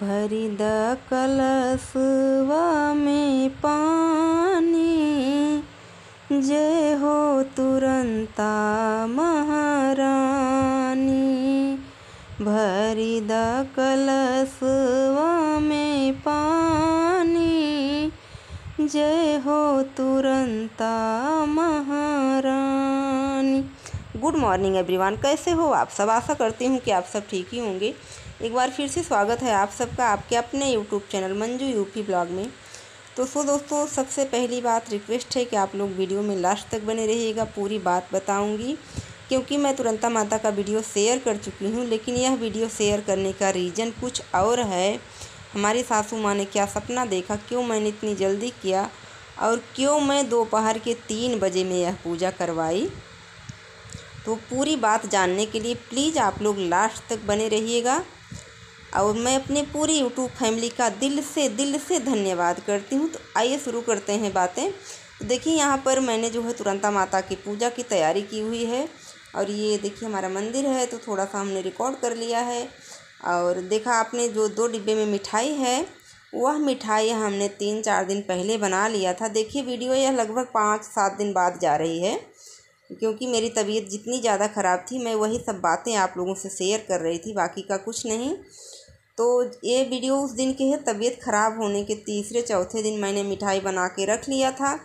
भरी द कलसवा में पानी जय हो तुरंता महारानी भरी द कलसवा में पानी जय हो तुरंता महारानी गुड मॉर्निंग एवरीवन कैसे हो आप सब आशा करती हूँ कि आप सब ठीक ही होंगे एक बार फिर से स्वागत है आप सबका आपके अपने YouTube channel Manju UP blog में तो सो दोस्तों सबसे पहली बात रिक्वेस्ट है कि आप लोग वीडियो में लास्ट तक बने रहिएगा पूरी बात बताऊँगी क्योंकि मैं तुरंता माता का वीडियो शेयर कर चुकी हूँ लेकिन यह वीडियो शेयर करने का रीज़न कुछ और है हमारी सासू माँ ने क्या सपना देखा क्यों मैंने इतनी जल्दी किया और क्यों मैं दोपहर के तीन बजे में यह पूजा करवाई तो पूरी बात जानने के लिए प्लीज़ आप लोग लास्ट तक बने रहिएगा और मैं अपने पूरी यूट्यूब फैमिली का दिल से दिल से धन्यवाद करती हूँ तो आइए शुरू करते हैं बातें तो देखिए यहाँ पर मैंने जो है तुरंता माता की पूजा की तैयारी की हुई है और ये देखिए हमारा मंदिर है तो थोड़ा सा हमने रिकॉर्ड कर लिया है और देखा आपने जो दो डिब्बे में मिठाई है वह मिठाई हमने तीन चार दिन पहले बना लिया था देखिए वीडियो यह लगभग पाँच सात दिन बाद जा रही है क्योंकि मेरी तबीयत जितनी ज़्यादा ख़राब थी मैं वही सब बातें आप लोगों से शेयर कर रही थी बाकी का कुछ नहीं तो ये वीडियो उस दिन के है तबीयत ख़राब होने के तीसरे चौथे दिन मैंने मिठाई बना के रख लिया था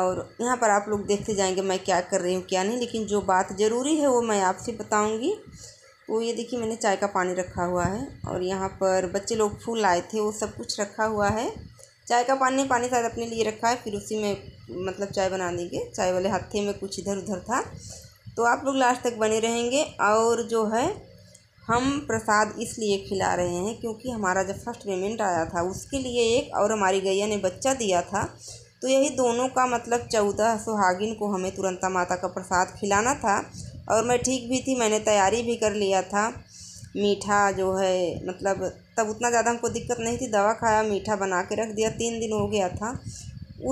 और यहाँ पर आप लोग देखते जाएंगे मैं क्या कर रही हूँ क्या नहीं लेकिन जो बात ज़रूरी है वो मैं आपसे बताऊँगी वो तो ये देखिए मैंने चाय का पानी रखा हुआ है और यहाँ पर बच्चे लोग फूल लाए थे वो सब कुछ रखा हुआ है चाय का पानी पानी शायद अपने लिए रखा है फिर उसी में मतलब चाय बना देंगे चाय वाले हाथे में कुछ इधर उधर था तो आप लोग लास्ट तक बने रहेंगे और जो है हम प्रसाद इसलिए खिला रहे हैं क्योंकि हमारा जब फर्स्ट पेमेंट आया था उसके लिए एक और हमारी गैया ने बच्चा दिया था तो यही दोनों का मतलब चौदह सुहागिन को हमें तुरंता माता का प्रसाद खिलाना था और मैं ठीक भी थी मैंने तैयारी भी कर लिया था मीठा जो है मतलब तब उतना ज़्यादा हमको दिक्कत नहीं थी दवा खाया मीठा बना के रख दिया तीन दिन हो गया था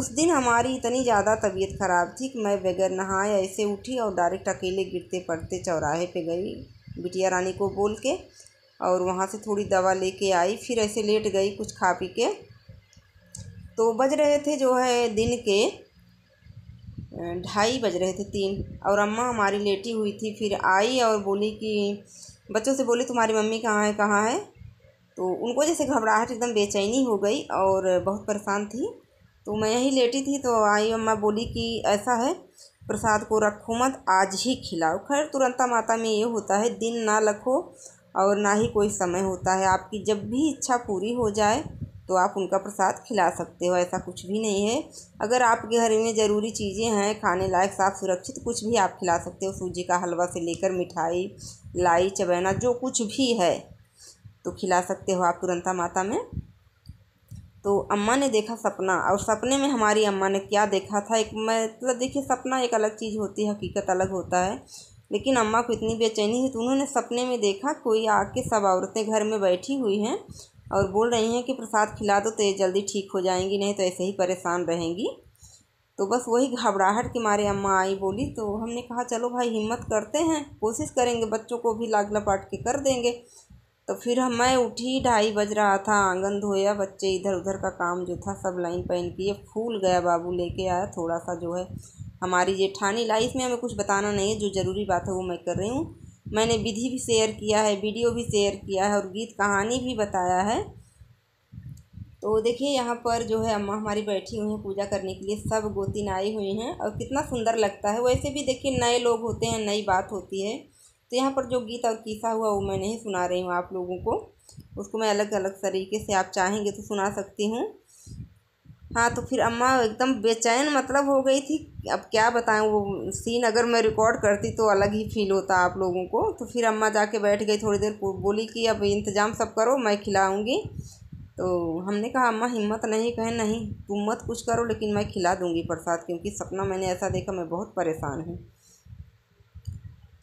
उस दिन हमारी इतनी ज़्यादा तबीयत ख़राब थी कि मैं बगैर नहाए ऐसे उठी और डायरेक्ट अकेले गिरते पड़ते चौराहे पे गई बिटिया रानी को बोल के और वहाँ से थोड़ी दवा लेके आई फिर ऐसे लेट गई कुछ खा पी के तो बज रहे थे जो है दिन के ढाई बज रहे थे तीन और अम्मा हमारी लेटी हुई थी फिर आई और बोली कि बच्चों से बोली तुम्हारी मम्मी कहाँ है कहाँ है तो उनको जैसे घबराहट एकदम बेचैनी हो गई और बहुत परेशान थी तो मैं यहीं लेटी थी तो आई अम्मा बोली कि ऐसा है प्रसाद को रखो मत आज ही खिलाओ खैर तुरंता माता में ये होता है दिन ना रखो और ना ही कोई समय होता है आपकी जब भी इच्छा पूरी हो जाए तो आप उनका प्रसाद खिला सकते हो ऐसा कुछ भी नहीं है अगर आपके घर में ज़रूरी चीज़ें हैं खाने लायक साफ सुरक्षित कुछ भी आप खिला सकते हो सूजी का हलवा से लेकर मिठाई लाई चबैना जो कुछ भी है तो खिला सकते हो आप तुरंता माता में तो अम्मा ने देखा सपना और सपने में हमारी अम्मा ने क्या देखा था एक मतलब देखिए सपना एक अलग चीज़ होती है हकीकत अलग होता है लेकिन अम्मा को इतनी बेचैनी है तो उन्होंने सपने में देखा कोई आके सब औरतें घर में बैठी हुई हैं और बोल रही हैं कि प्रसाद खिला दो तो ये जल्दी ठीक हो जाएंगी नहीं तो ऐसे ही परेशान रहेंगी तो बस वही घबराहट के मारे अम्मा आई बोली तो हमने कहा चलो भाई हिम्मत करते हैं कोशिश करेंगे बच्चों को भी लाग लपाट के कर देंगे तो फिर हम मैं उठी ढाई बज रहा था आंगन धोया बच्चे इधर उधर का काम जो था सब लाइन पहन किए फूल गया बाबू लेके आया थोड़ा सा जो है हमारी जेठानी लाइफ में हमें कुछ बताना नहीं है जो ज़रूरी बात है वो मैं कर रही हूँ मैंने विधि भी शेयर किया है वीडियो भी शेयर किया है और गीत कहानी भी बताया है तो देखिए यहाँ पर जो है अम्मा हमारी बैठी हुई हैं पूजा करने के लिए सब गोती आई हुई हैं और कितना सुंदर लगता है वैसे भी देखिए नए लोग होते हैं नई बात होती है तो यहाँ पर जो गीत और किस्सा हुआ वो मैं नहीं सुना रही हूँ आप लोगों को उसको मैं अलग अलग तरीके से आप चाहेंगे तो सुना सकती हूँ हाँ तो फिर अम्मा एकदम बेचैन मतलब हो गई थी अब क्या बताएं वो सीन अगर मैं रिकॉर्ड करती तो अलग ही फील होता आप लोगों को तो फिर अम्मा जाके बैठ गई थोड़ी देर बोली कि अब इंतज़ाम सब करो मैं खिलाऊंगी तो हमने कहा अम्मा हिम्मत नहीं कहे नहीं तुम मत कुछ करो लेकिन मैं खिला दूंगी प्रसाद क्योंकि सपना मैंने ऐसा देखा मैं बहुत परेशान हूँ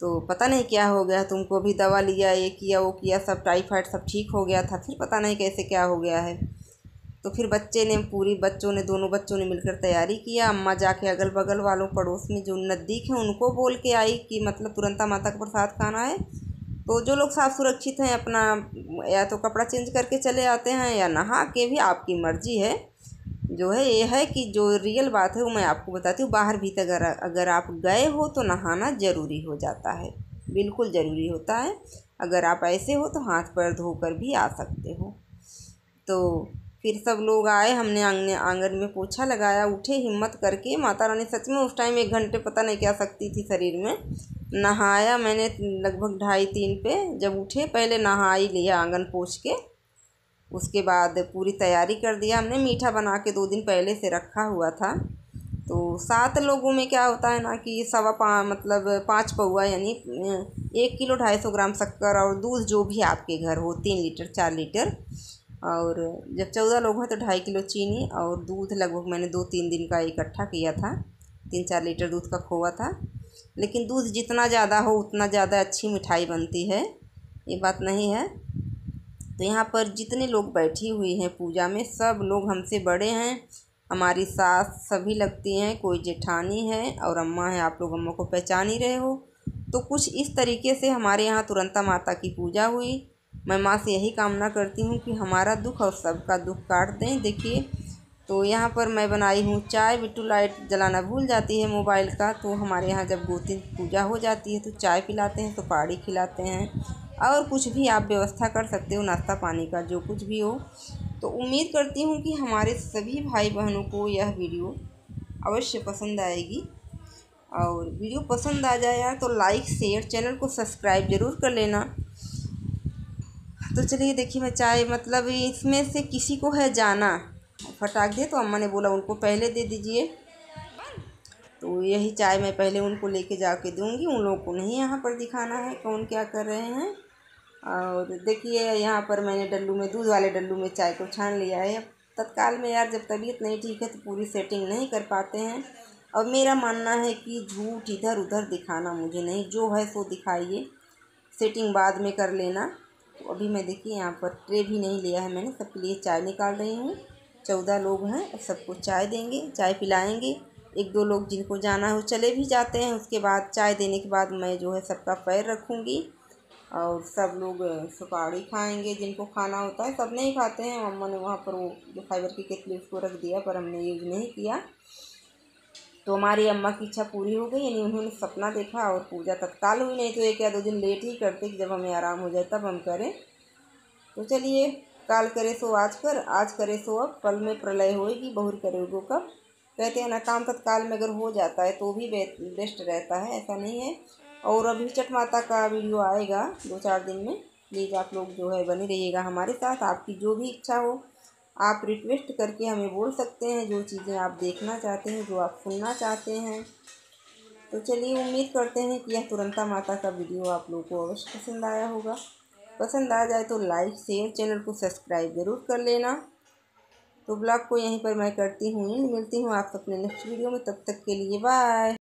तो पता नहीं क्या हो गया तुमको भी दवा लिया ये किया वो किया सब टाइफाइड सब ठीक हो गया था फिर पता नहीं कैसे क्या हो गया है तो फिर बच्चे ने पूरी बच्चों ने दोनों बच्चों ने मिलकर तैयारी किया अम्मा जाके अगल बगल वालों पड़ोस में जो नज़दीक हैं उनको बोल के आई कि मतलब तुरंत माता का प्रसाद खाना है तो जो लोग साफ सुरक्षित हैं अपना या तो कपड़ा चेंज करके चले आते हैं या नहा के भी आपकी मर्जी है जो है ये है कि जो रियल बात है वो मैं आपको बताती हूँ बाहर भीतर अगर अगर आप गए हो तो नहाना ज़रूरी हो जाता है बिल्कुल ज़रूरी होता है अगर आप ऐसे हो तो हाथ पैर धोकर भी आ सकते हो तो फिर सब लोग आए हमने आंगन आंगन में पोछा लगाया उठे हिम्मत करके माता रानी सच में उस टाइम एक घंटे पता नहीं क्या सकती थी शरीर में नहाया मैंने लगभग ढाई तीन पे जब उठे पहले नहा ही लिया आंगन पोछ के उसके बाद पूरी तैयारी कर दिया हमने मीठा बना के दो दिन पहले से रखा हुआ था तो सात लोगों में क्या होता है ना कि सवा पा मतलब पाँच पौआ यानी एक किलो ढाई सौ ग्राम शक्कर और दूध जो भी आपके घर हो तीन लीटर चार लीटर और जब चौदह लोग हैं तो ढाई किलो चीनी और दूध लगभग मैंने दो तीन दिन का इकट्ठा किया था तीन चार लीटर दूध का खोआ था लेकिन दूध जितना ज़्यादा हो उतना ज़्यादा अच्छी मिठाई बनती है ये बात नहीं है तो यहाँ पर जितने लोग बैठी हुई हैं पूजा में सब लोग हमसे बड़े हैं हमारी सास सभी लगती हैं कोई जेठानी है और अम्मा है आप लोग अम्मा को पहचान ही रहे हो तो कुछ इस तरीके से हमारे यहाँ तुरंता माता की पूजा हुई मैं माँ से यही कामना करती हूँ कि हमारा दुख और सबका दुख काट दें देखिए तो यहाँ पर मैं बनाई हूँ चाय बिट्टू लाइट जलाना भूल जाती है मोबाइल का तो हमारे यहाँ जब गोती पूजा हो जाती है तो चाय पिलाते हैं तो पहाड़ी खिलाते हैं और कुछ भी आप व्यवस्था कर सकते हो नाश्ता पानी का जो कुछ भी हो तो उम्मीद करती हूँ कि हमारे सभी भाई बहनों को यह वीडियो अवश्य पसंद आएगी और वीडियो पसंद आ जाए तो लाइक शेयर चैनल को सब्सक्राइब ज़रूर कर लेना तो चलिए देखिए मैं चाय मतलब इसमें से किसी को है जाना फटाक दे तो अम्मा ने बोला उनको पहले दे दीजिए तो यही चाय मैं पहले उनको लेके जाके दूंगी उन लोगों को नहीं यहाँ पर दिखाना है कौन क्या कर रहे हैं और देखिए यहाँ पर मैंने डल्लू में दूध वाले डल्लू में चाय को छान लिया है तत्काल में यार जब तबीयत नहीं ठीक है तो पूरी सेटिंग नहीं कर पाते हैं और मेरा मानना है कि झूठ इधर उधर दिखाना मुझे नहीं जो है सो दिखाइए सेटिंग बाद में कर लेना तो अभी मैं देखिए यहाँ पर ट्रे भी नहीं लिया है मैंने सबके लिए चाय निकाल रही हूँ चौदह लोग हैं सबको चाय देंगे चाय पिलाएंगे एक दो लोग जिनको जाना है वो चले भी जाते हैं उसके बाद चाय देने के बाद मैं जो है सबका पैर रखूँगी और सब लोग सुपाड़ी खाएंगे जिनको खाना होता है सब नहीं खाते हैं मम्मा ने वहाँ पर वो जो फाइबर की केतली उसको रख दिया पर हमने यूज़ नहीं किया तो हमारी अम्मा की इच्छा पूरी हो गई यानी उन्होंने सपना देखा और पूजा तत्काल हुई नहीं तो एक या दो दिन लेट ही करते कि जब हमें आराम हो जाए तब हम करें तो चलिए काल करे सो आज कर आज करे सो अब पल में प्रलय होएगी बहुर करोगो कब कहते हैं ना काम तत्काल में अगर हो जाता है तो भी बेस्ट रहता है ऐसा नहीं है और अभी चट माता का वीडियो आएगा दो चार दिन में प्लीज़ आप लोग जो है बने रहिएगा हमारे साथ आपकी जो भी इच्छा हो आप रिक्वेस्ट करके हमें बोल सकते हैं जो चीज़ें आप देखना चाहते हैं जो आप सुनना चाहते हैं तो चलिए उम्मीद करते हैं कि यह तुरंता माता का वीडियो आप लोगों को अवश्य पसंद आया होगा पसंद आ जाए तो लाइक शेयर चैनल को सब्सक्राइब ज़रूर कर लेना तो ब्लॉग को यहीं पर मैं करती हूँ मिलती हूँ आप अपने नेक्स्ट वीडियो में तब तक के लिए बाय